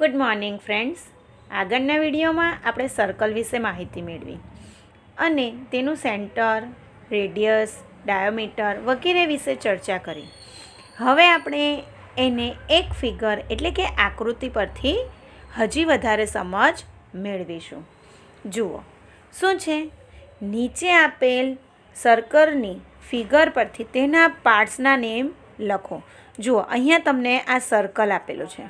good morning friends આગળના વિડીયોમાં આપણે સર્કલ વિશે માહિતી મેળવી અને તેનું સેન્ટર રેડિયસ ડાયોમીટર વગેરે વિશે ચર્ચા કરી હવે આપણે એને એક ફિગર એટલે કે આકૃતિ પરથી હજી વધારે સમજ મેળવીશું જુઓ શું છે નીચે આપેલ સર્કલની ફિગર પરથી તેના પાર્ટ્સના નેમ લખો જુઓ અહીંયા તમને આ સર્કલ આપેલું છે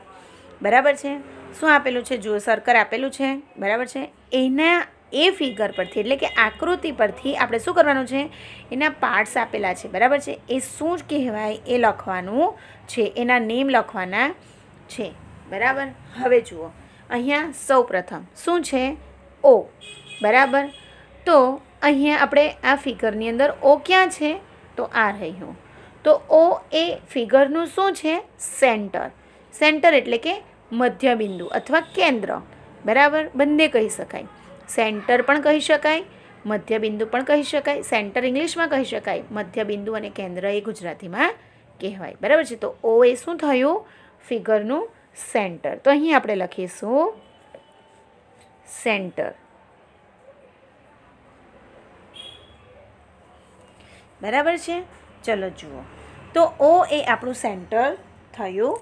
બરાબર છે શું આપેલું છે જુઓ સર્કર આપેલું છે બરાબર છે એના એ ફિગર પરથી એટલે કે આકૃતિ પરથી આપણે શું કરવાનું છે એના પાર્ટ્સ આપેલા છે બરાબર છે એ શું કહેવાય એ લખવાનું છે એના નેમ લખવાના છે બરાબર હવે જુઓ અહીંયા સૌ શું છે ઓ બરાબર તો અહીંયા આપણે આ ફિગરની અંદર ઓ ક્યાં છે તો આ રહ્યું તો ઓ એ ફિગરનું શું છે સેન્ટર સેન્ટર એટલે કે મધ્યબિંદુ અથવા કેન્દ્ર બરાબર બંને કહી શકાય સેન્ટર પણ કહી શકાય મધ્યબિંદુ પણ કહી શકાય સેન્ટર ઇંગ્લિશમાં કહી શકાય મધ્યબિંદુ અને કેન્દ્ર એ ગુજરાતીમાં કહેવાય બરાબર છે તો ઓ એ શું થયું ફિગરનું સેન્ટર તો અહીં આપણે લખીશું સેન્ટર બરાબર છે ચલો જુઓ તો ઓ એ આપણું સેન્ટર થયું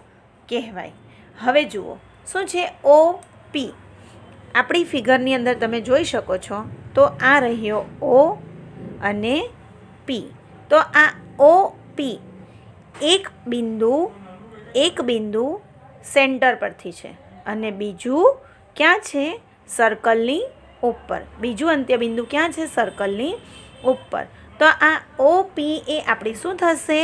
કહેવાય હવે જુઓ શું છે ઓ પી આપણી ફિગરની અંદર તમે જોઈ શકો છો તો આ રહ્યો ઓ અને પી તો આ ઓ પી એક બિંદુ એક બિંદુ સેન્ટર પરથી છે અને બીજું ક્યાં છે સર્કલની ઉપર બીજું અંત્ય બિંદુ ક્યાં છે સર્કલની ઉપર તો આ ઓ પી એ આપણી શું થશે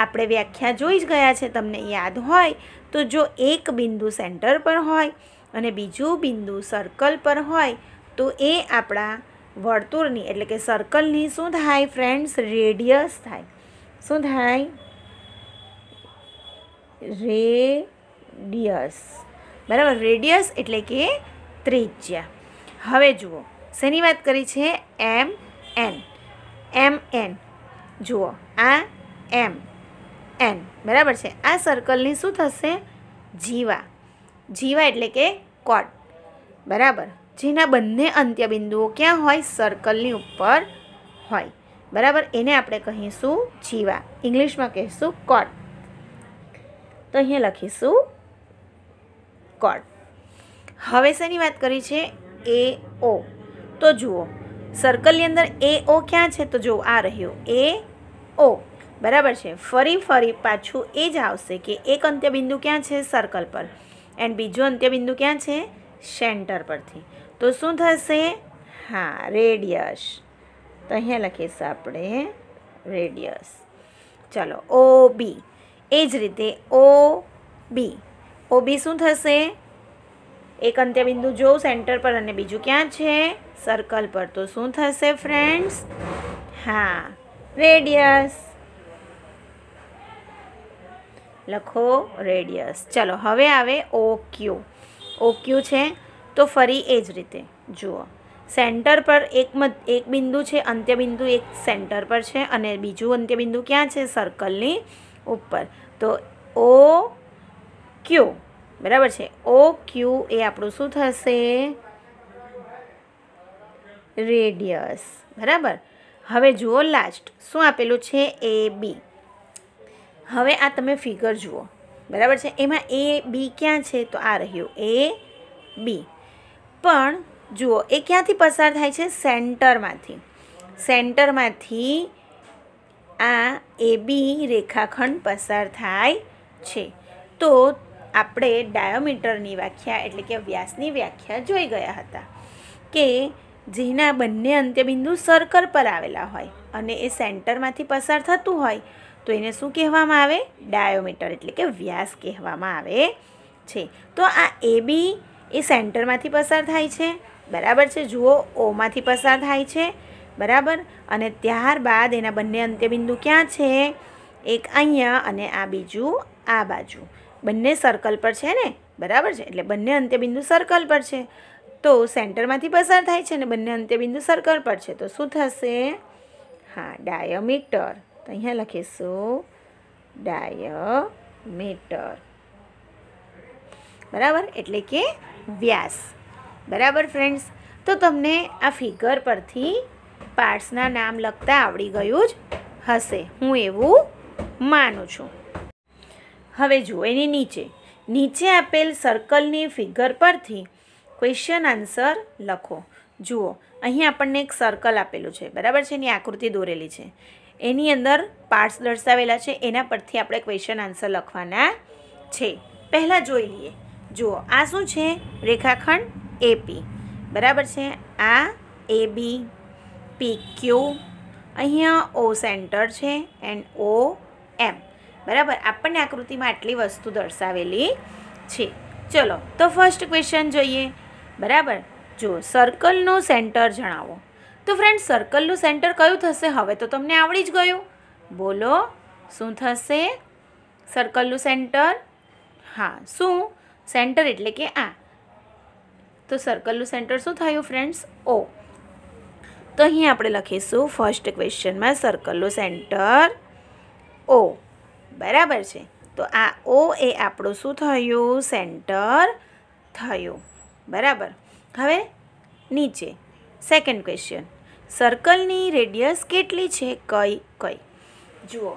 આપણે વ્યાખ્યા જોઈ જ ગયા છે તમને યાદ હોય તો જો એક બિંદુ સેન્ટર પર હોય અને બીજું બિંદુ સર્કલ પર હોય તો એ આપણા વર્તુળની એટલે કે સર્કલની શું થાય ફ્રેન્ડ્સ રેડિયસ થાય શું થાય રેડિયસ બરાબર રેડિયસ એટલે કે ત્રિજ્યા હવે જુઓ શેની વાત કરી છે એમ એન એમ એન જુઓ આ એમ એન બરાબર છે આ સર્કલની શું થશે જીવા જીવા એટલે કે કોટ બરાબર જેના બંને અંત્યબિંદુઓ ક્યાં હોય સર્કલની ઉપર હોય બરાબર એને આપણે કહીશું જીવા ઇંગ્લિશમાં કહીશું કોટ તો અહીંયા લખીશું કોટ હવે શેની વાત કરી છે એ ઓ તો જુઓ સર્કલની અંદર એ ઓ ક્યાં છે તો જુઓ આ રહ્યો એ ઓ બરાબર છે ફરી ફરી પાછું એ જ આવશે કે એક અંત્યબિંદુ ક્યાં છે સર્કલ પર એન્ડ બીજું અંત્યબિંદુ ક્યાં છે સેન્ટર પરથી તો શું થશે હા રેડિયસ તો અહીંયા લખીશ આપણે રેડિયસ ચલો ઓ બી એ જ રીતે ઓ બી ઓ બી શું થશે એક અંત્યબિંદુ જોઉં સેન્ટર પર અને બીજું ક્યાં છે સર્કલ પર તો શું થશે ફ્રેન્ડ્સ હા રેડિયસ લખો રેડિયસ ચલો હવે આવે ઓ ક્યુ ઓ ક્યુ છે તો ફરી એ જ રીતે જુઓ સેન્ટર પર એક એક બિંદુ છે અંત્યબિંદુ એક સેન્ટર પર છે અને બીજું અંત્યબિંદુ ક્યાં છે સર્કલની ઉપર તો ઓ ક્યુ બરાબર છે ઓ ક્યુ એ આપણું શું થશે રેડિયસ બરાબર હવે જુઓ લાસ્ટ શું આપેલું છે એ બી હવે આ તમે ફિગર જુઓ બરાબર છે એમાં એ બી ક્યાં છે તો આ રહ્યું એ બી પણ જુઓ એ ક્યાંથી પસાર થાય છે સેન્ટરમાંથી સેન્ટરમાંથી આ એ બી રેખાખંડ પસાર થાય છે તો આપણે ડાયોમીટરની વ્યાખ્યા એટલે કે વ્યાસની વ્યાખ્યા જોઈ ગયા હતા કે જેના બંને અંત્યબિંદુ સર્કલ પર આવેલા હોય અને એ સેન્ટરમાંથી પસાર થતું હોય તો એને શું કહેવામાં આવે ડાયોમીટર એટલે કે વ્યાસ કહેવામાં આવે છે તો આ એ બી એ સેન્ટરમાંથી પસાર થાય છે બરાબર છે જુઓ ઓમાંથી પસાર થાય છે બરાબર અને ત્યારબાદ એના બંને અંત્યબિંદુ ક્યાં છે એક અહીંયા અને આ બીજું આ બાજુ બંને સર્કલ પર છે ને બરાબર છે એટલે બંને અંત્યબિંદુ સર્કલ પર છે તો સેન્ટરમાંથી પસાર થાય છે ને બંને અંત્યબિંદુ સર્કલ પર છે તો શું થશે હા ડાયોમીટર તો અહીંયા લખીશું ડાયમીટર બરાબર એટલે કે વ્યાસ બરાબર ફ્રેન્ડ્સ તો તમને આ ફિગર પરથી પાર્ટ્સના નામ લખતા આવડી ગયું જ હશે હું એવું માનું છું હવે જુઓ એની નીચે નીચે આપેલ સર્કલની ફિગર પરથી ક્વેશ્ચન આન્સર લખો જુઓ અહીં આપણને એક સર્કલ આપેલું છે બરાબર છે એની આકૃતિ દોરેલી છે એની અંદર પાર્ટ્સ દર્શાવેલા છે એના પરથી આપણે ક્વેશ્ચન આન્સર લખવાના છે પહેલાં જોઈ લઈએ જુઓ આ શું છે રેખાખંડ એપી બરાબર છે આ એ બી પી ક્યુ અહીંયા ઓ સેન્ટર છે એન્ડ ઓ એમ બરાબર આપણને આકૃતિમાં આટલી વસ્તુ દર્શાવેલી છે ચલો તો ફર્સ્ટ ક્વેશ્ચન જોઈએ બરાબર જુઓ સર્કલનું સેન્ટર જણાવો તો ફ્રેન્ડ સર્કલનું સેન્ટર કયું થશે હવે તો તમને આવડી જ ગયું બોલો શું થશે સર્કલનું સેન્ટર હા શું સેન્ટર એટલે કે આ તો સર્કલનું સેન્ટર શું થયું ફ્રેન્ડ્સ ઓ તો અહીં આપણે લખીશું ફર્સ્ટ ક્વેશ્ચનમાં સર્કલનું સેન્ટર ઓ બરાબર છે તો આ ઓ એ આપણું શું થયું સેન્ટર થયું બરાબર હવે નીચે સેકન્ડ ક્વેશ્ચન સર્કલની રેડિયસ કેટલી છે કઈ કઈ જુઓ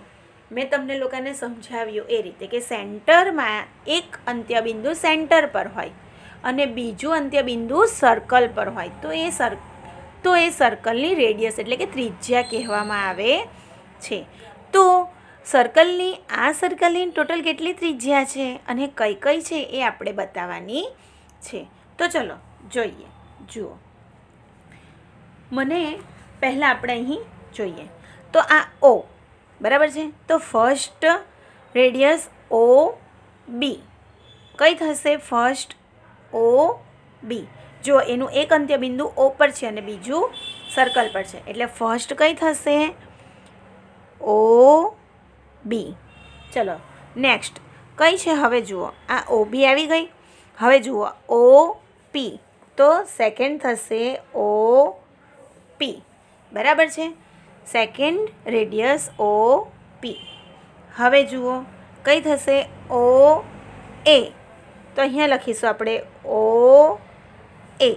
મેં તમને લોકોને સમજાવ્યું એ રીતે કે સેન્ટરમાં એક અંત્યબિંદુ સેન્ટર પર હોય અને બીજું અંત્યબિંદુ સર્કલ પર હોય તો એ સર તો એ સર્કલની રેડિયસ એટલે કે ત્રિજ્યા કહેવામાં આવે છે તો સર્કલની આ સર્કલની ટોટલ કેટલી ત્રિજ્યા છે અને કઈ કઈ છે એ આપણે બતાવવાની છે તો ચલો જોઈએ જુઓ મને પહેલાં આપણે અહીં જોઈએ તો આ ઓ બરાબર છે તો ફર્સ્ટ રેડિયસ ઓ બી કઈ થશે ફર્સ્ટ ઓ બી જો એનું એક અંત્યબિંદુ ઓ પર છે અને બીજું સર્કલ પર છે એટલે ફર્સ્ટ કઈ થશે ઓ બી ચલો નેક્સ્ટ કઈ છે હવે જુઓ આ ઓ બી આવી ગઈ હવે જુઓ ઓ પી તો સેકન્ડ થશે ઓ પી બરાબર છે સેકન્ડ રેડિયસ ઓ પી હવે જુઓ કઈ થશે ઓ એ તો અહીંયા લખીશું આપણે ઓ એ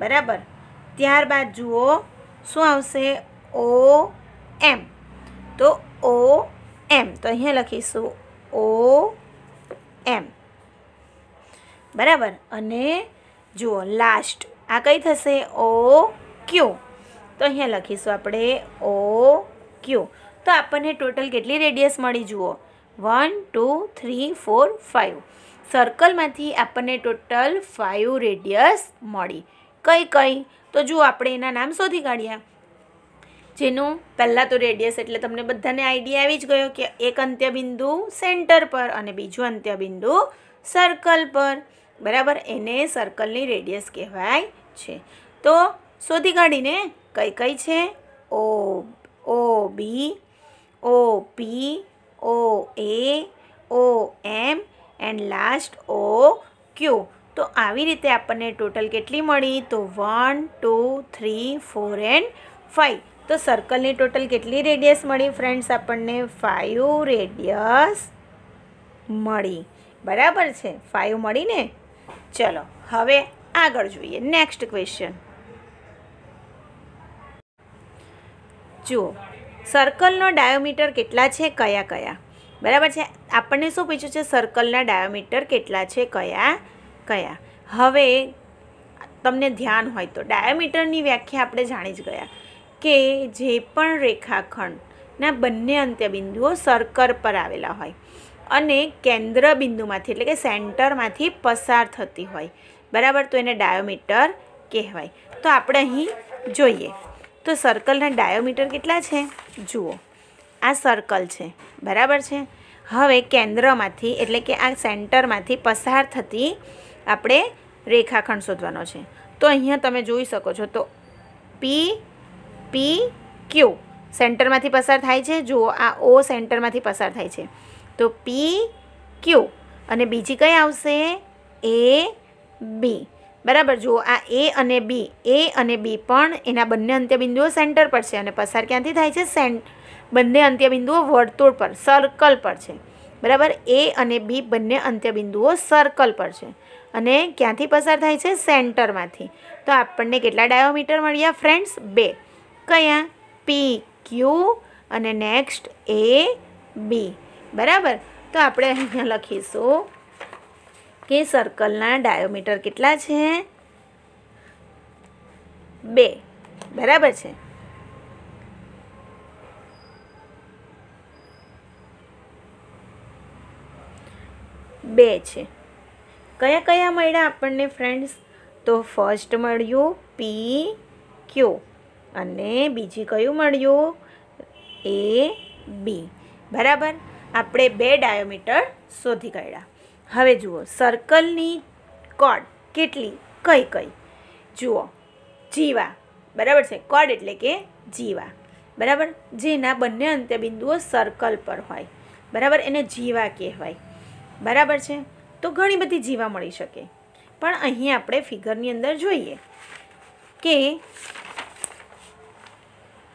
બરાબર ત્યારબાદ જુઓ શું આવશે ઓ એમ તો ઓ એમ તો અહીંયા લખીશું ઓ એમ બરાબર અને જુઓ લાસ્ટ આ કઈ થશે ઓ ક્યુ તો અહીંયા લખીશું આપણે ઓ ક્યુ તો આપણને ટોટલ કેટલી રેડિયસ મળી જુઓ one two three four five સર્કલમાંથી આપણને ટોટલ ફાઇવ રેડિયસ મળી કઈ કઈ તો જુઓ આપણે એના નામ શોધી કાઢ્યા જેનું પહેલાં તો રેડિયસ એટલે તમને બધાને આઈડિયા આવી જ ગયો કે એક અંત્યબિંદુ સેન્ટર પર અને બીજું અંત્યબિંદુ સર્કલ પર બરાબર એને સર્કલની રેડિયસ કહેવાય છે તો શોધી કાઢીને કઈ કઈ છે ઓ ઓ બી ઓ પી ઓ એ ઓ એમ એન્ડ લાસ્ટ ઓ ક્યુ તો આવી રીતે આપણને ટોટલ કેટલી મળી તો one two three four and five તો સર્કલની ટોટલ કેટલી રેડિયસ મળી ફ્રેન્ડ્સ આપણને ફાઇવ રેડિયસ મળી બરાબર છે ફાઇવ મળીને ને ચલો હવે આગળ જોઈએ નેક્સ્ટ ક્વેશ્ચન જુઓ સર્કલનો ડાયોમીટર કેટલા છે કયા કયા બરાબર છે આપણને શું પૂછ્યું છે સર્કલના ડાયોમીટર કેટલા છે કયા કયા હવે તમને ધ્યાન હોય તો ડાયોમીટરની વ્યાખ્યા આપણે જાણી જ ગયા કે જે પણ રેખાખંડના બંને અંત્યબિંદુઓ સર્કલ પર આવેલા હોય અને કેન્દ્ર બિંદુમાંથી એટલે કે સેન્ટરમાંથી પસાર થતી હોય બરાબર તો એને ડાયોમીટર કહેવાય તો આપણે અહીં જોઈએ તો સર્કલના ડાયોમીટર કેટલા છે જુઓ આ સર્કલ છે બરાબર છે હવે કેન્દ્રમાંથી એટલે કે આ સેન્ટરમાંથી પસાર થતી આપણે રેખાખંડ શોધવાનો છે તો અહીંયા તમે જોઈ શકો છો તો પી પી ક્યુ સેન્ટરમાંથી પસાર થાય છે જુઓ આ ઓ સેન્ટરમાંથી પસાર થાય છે તો પી ક્યુ અને બીજી કઈ આવશે એ બી બરાબર જુઓ આ એ અને બી એ અને બી પણ એના બંને અંત્યબિંદુઓ સેન્ટર પર છે અને પસાર ક્યાંથી થાય છે સેન્ટ બંને અંત્યબિંદુઓ વર્તુળ પર સર્કલ પર છે બરાબર એ અને બી બંને અંત્યબિંદુઓ સર્કલ પર છે અને ક્યાંથી પસાર થાય છે સેન્ટરમાંથી તો આપણને કેટલા ડાયોમીટર મળ્યા ફ્રેન્ડ્સ બે કયા પી ક્યુ અને નેક્સ્ટ એ બી બરાબર તો આપણે અહીંયા લખીશું કે સર્કલના ડાયોમીટર કેટલા છે બે બરાબર છે બે છે કયા કયા મળ્યા આપણને ફ્રેન્ડ્સ તો ફર્સ્ટ મળ્યું પી ક્યુ અને બીજી કયું મળ્યું એ બી બરાબર આપણે બે ડાયોમીટર શોધી કાઢ્યા હવે જુઓ સર્કલની કોડ કેટલી કઈ કઈ જુઓ જીવા બરાબર છે કોડ એટલે કે જીવા બરાબર જેના બંને અંત્યબિંદુઓ સર્કલ પર હોય બરાબર એને જીવા કહેવાય બરાબર છે તો ઘણી બધી જીવા મળી શકે પણ અહીં આપણે ફિગરની અંદર જોઈએ કે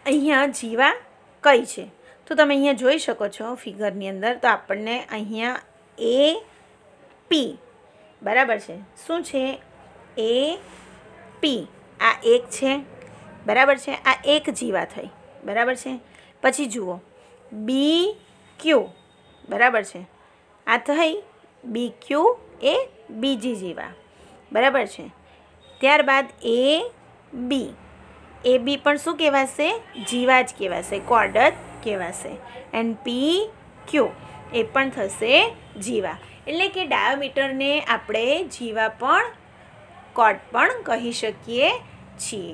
અહીંયા જીવા કઈ છે તો તમે અહીંયા જોઈ શકો છો ફિગરની અંદર તો આપણને અહીંયા એ પી બરાબર છે શું છે એ પી આ એક છે બરાબર છે આ એક જીવા થઈ બરાબર છે પછી જુઓ બી ક્યુ બરાબર છે આ થઈ બી ક્યુ એ બીજી જીવા બરાબર છે ત્યારબાદ એ બી એ બી પણ શું કહેવાશે જીવા જ કહેવાશે કોર્ડ જ કહેવાશે એન્ડ પી ક્યુ એ પણ થશે જીવા એટલે કે ડાયોમીટરને આપણે જીવા પણ કોટ પણ કહી શકીએ છીએ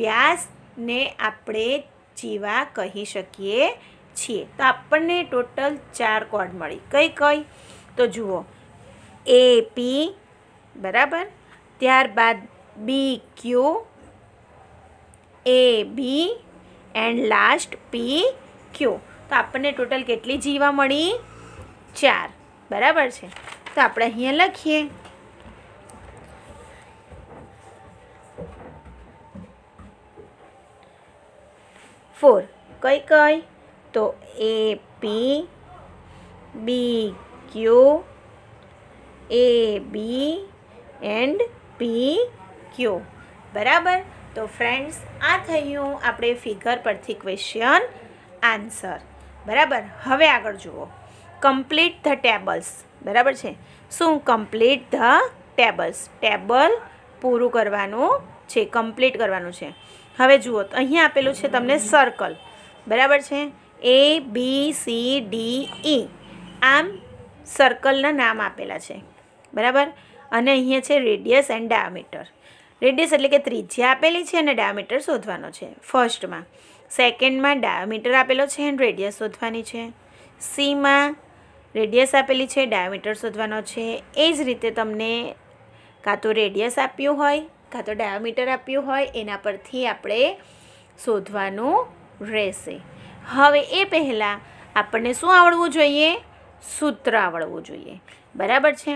વ્યાસને આપણે જીવા કહી શકીએ છીએ તો આપણને ટોટલ ચાર કોડ મળી કઈ કઈ તો જુઓ એ પી બરાબર ત્યારબાદ બી ક્યુ એ બી એન્ડ લાસ્ટ પી ક્યુ તો આપણને ટોટલ કેટલી જીવા મળી ચાર બરાબર છે તો આપણે અહીંયા લખીએ ફોર કઈ કઈ તો એ પી બી ક્યુ એ બી એન્ડ પી ક્યુ બરાબર તો ફ્રેન્ડ્સ આ થયું આપણે ફિગર પરથી ક્વેશ્ચન આન્સર બરાબર હવે આગળ જુઓ કમ્પ્લીટ ધ ટેબલ્સ બરાબર છે શું કમ્પ્લીટ ધ ટેબલ્સ ટેબલ પૂરું કરવાનું છે કમ્પ્લીટ કરવાનું છે હવે જુઓ અહીં આપેલું છે તમને સર્કલ બરાબર છે એ બી સી ડી ઈ આમ સર્કલના નામ આપેલા છે બરાબર અને અહીંયા છે રેડિયસ એન્ડ ડાયામીટર રેડિયસ એટલે કે ત્રિજ્યા આપેલી છે અને ડાયામીટર શોધવાનો છે ફર્સ્ટમાં સેકન્ડમાં ડાયામીટર આપેલો છે અને રેડિયસ શોધવાની છે સીમાં રેડિયસ આપેલી છે ડાયામીટર શોધવાનો છે એ જ રીતે તમને કાં તો રેડિયસ આપ્યું હોય કાં તો ડાયામીટર આપ્યું હોય એના પરથી આપણે શોધવાનું રહેશે હવે એ પહેલાં આપણને શું આવડવું જોઈએ સૂત્ર આવડવું જોઈએ બરાબર છે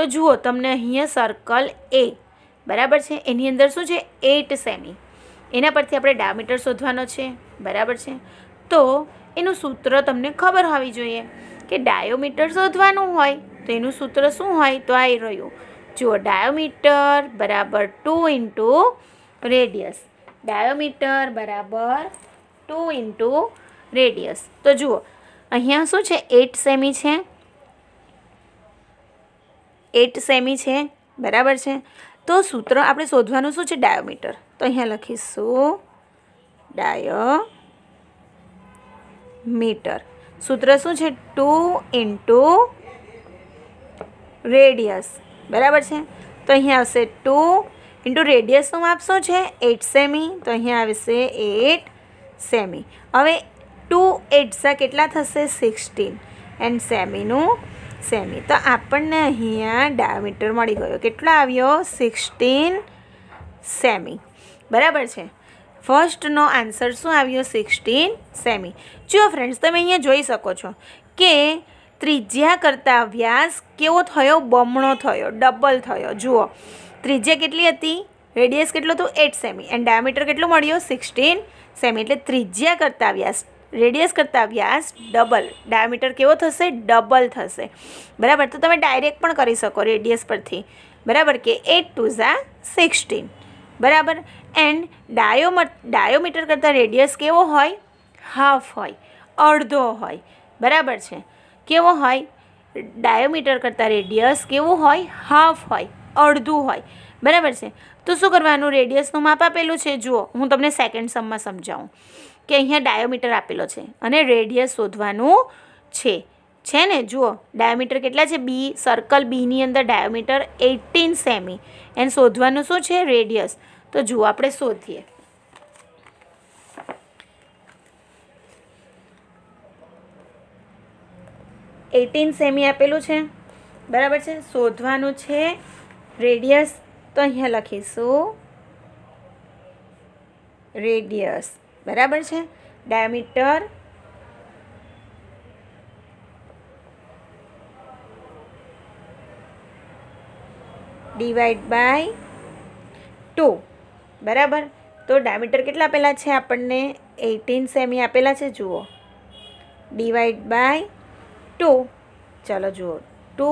તો જુઓ તમને અહીંયા સર્કલ એ બરાબર છે એની અંદર શું છે એટ સેમી એના પરથી આપણે ડાયામીટર શોધવાનો છે બરાબર છે તો એનું સૂત્ર તમને ખબર હોવી જોઈએ કે ડાયોમીટર શોધવાનું હોય તો એનું સૂત્ર શું હોય તો આ રહ્યું જુઓ ડાયોમીટર બરાબર ટુ ઇન્ટુ રેડિયસ ડાયોમીટર બરાબર ટુ ઇન્ટુ રેડિયસ તો જુઓ અહીંયા શું છે એટ સેમી છે એટ સેમી છે બરાબર છે તો સૂત્ર આપણે શોધવાનું શું છે ડાયોમીટર તો અહીંયા લખીશું ડાયો મીટર સૂત્ર શું છે ટુ ઇન્ટુ રેડિયસ બરાબર છે તો અહીંયા આવશે ટુ ઇન્ટુ રેડિયસનું માપ શું છે એટ સેમી તો અહીંયા આવશે એટ સેમી હવે ટુ એટસા કેટલા થશે સિક્સટીન એન્ડ સેમીનું સેમી તો આપણને અહીંયા ડાયામીટર મળી ગયો કેટલો આવ્યો સિક્સટીન સેમી બરાબર છે ફર્સ્ટનો આન્સર શું આવ્યો સિક્સટીન સેમી જુઓ ફ્રેન્ડ્સ તમે અહીંયા જોઈ શકો છો કે ત્રિજ્યા કરતાં વ્યાસ કેવો થયો બમણો થયો ડબલ થયો જુઓ ત્રિજ્યા કેટલી હતી રેડિયસ કેટલો હતો એટ સેમી એન્ડ ડાયામીટર કેટલો મળ્યો સિક્સટીન સેમી એટલે ત્રિજ્યા કરતાં વ્યાસ રેડિયસ કરતાં વ્યાસ ડબલ ડાયામીટર કેવો થશે ડબલ થશે બરાબર તો તમે ડાયરેક્ટ પણ કરી શકો રેડિયસ પરથી બરાબર કે એટ ટુ ઝા સિક્સટીન બરાબર એન્ડ ડાયોમ ડાયોમીટર કરતાં રેડિયસ કેવો હોય હાફ હોય અડધો હોય બરાબર છે કેવો હોય ડાયોમીટર કરતાં રેડિયસ કેવું હોય હાફ હોય અડધું હોય બરાબર છે તો શું કરવાનું રેડિયસનું માપ આપેલું છે જુઓ હું તમને સેકન્ડ સમમાં સમજાવું કે અહીંયા ડાયોમીટર આપેલો છે અને રેડિયસ શોધવાનું છે છે ને જુઓ ડાયોમીટર કેટલા છે બી સર્કલ બીની અંદર ડાયોમીટર એટીન સેમી એન્ડ શોધવાનું શું છે રેડિયસ તો જુઓ આપણે શોધીએ એટીન સેમી આપેલું છે બરાબર છે શોધવાનું છે રેડિયસ તો અહીંયા લખીશું રેડિયસ બરાબર છે ડાયામીટર ડિવાઈડ બાય ટુ બરાબર તો ડાયમીટર કેટલા આપેલા છે આપણને એટીન સેમી આપેલા છે જુઓ ડિવાઈડ બાય ટુ ચાલો જુઓ ટુ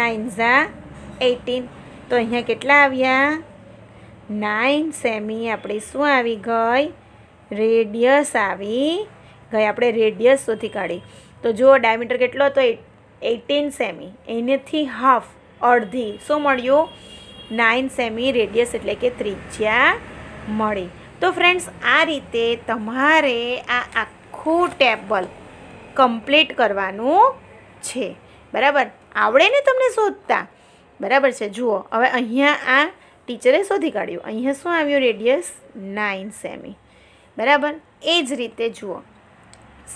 નાઇન ઝા એટીન તો અહીંયા કેટલા આવ્યા નાઇન સેમી આપણે શું આવી ગઈ રેડિયસ આવી ગઈ આપણે રેડિયસ શોધી કાઢી તો જુઓ ડાયમીટર કેટલો હતો એટીન સેમી એનેથી હાફ અડધી શું મળ્યું નાઇન સેમી રેડિયસ એટલે કે ત્રિજ્યા મળે તો ફ્રેન્ડ્સ આ રીતે તમારે આ આખું ટેબલ કમ્પ્લીટ કરવાનું છે બરાબર આવડે ને તમને શોધતા બરાબર છે જુઓ હવે અહીંયા આ ટીચરે શોધી કાઢ્યું અહીંયા શું આવ્યું રેડિયસ નાઇન સેમી બરાબર એ જ રીતે જુઓ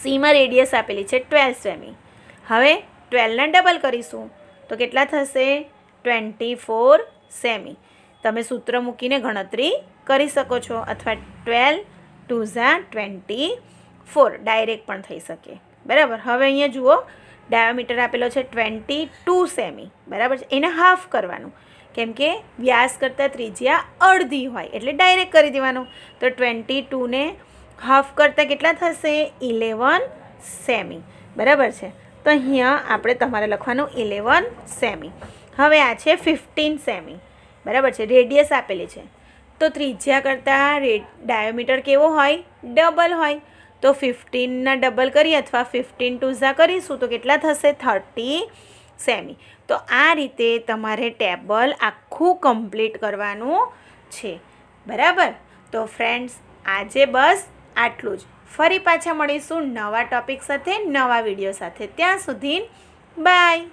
સીમાં રેડિયસ આપેલી છે ટ્વેલ્થ સેમી હવે ટ્વેલ્વને ડબલ કરીશું તો કેટલા થશે ટ્વેન્ટી ફોર સેમી તમે સૂત્ર મૂકીને ગણતરી કરી શકો છો અથવા twelve two twenty four direct પણ થઈ શકે બરાબર હવે અહીંયા જુઓ ડાયોમીટર આપેલો છે ટ્વેન્ટી ટુ સેમી બરાબર છે એને હાફ કરવાનું કેમ કે વ્યાસ કરતાં ત્રિજ્યા અડધી હોય એટલે ડાયરેક્ટ કરી દેવાનું તો ટ્વેન્ટી ટુને હાફ કરતાં કેટલા થશે ઇલેવન સેમી બરાબર છે તો અહીંયા આપણે તમારે લખવાનું ઇલેવન સેમી હવે આ છે ફિફ્ટીન સેમી બરાબર છે રેડિયસ આપેલી છે તો ત્રિજ્યા કરતાં રે ડાયોમીટર કેવો હોય ડબલ હોય તો ફિફ્ટીનના ડબલ કરીએ અથવા ફિફ્ટીન ટુઝા કરીશું તો કેટલા થશે થર્ટી સેમી તો આ રીતે તમારે ટેબલ આખું કમ્પ્લીટ કરવાનું છે બરાબર તો ફ્રેન્ડ્સ આજે બસ આટલું જ ફરી પાછા મળીશું નવા ટોપિક સાથે નવા વિડીયો સાથે ત્યાં સુધી બાય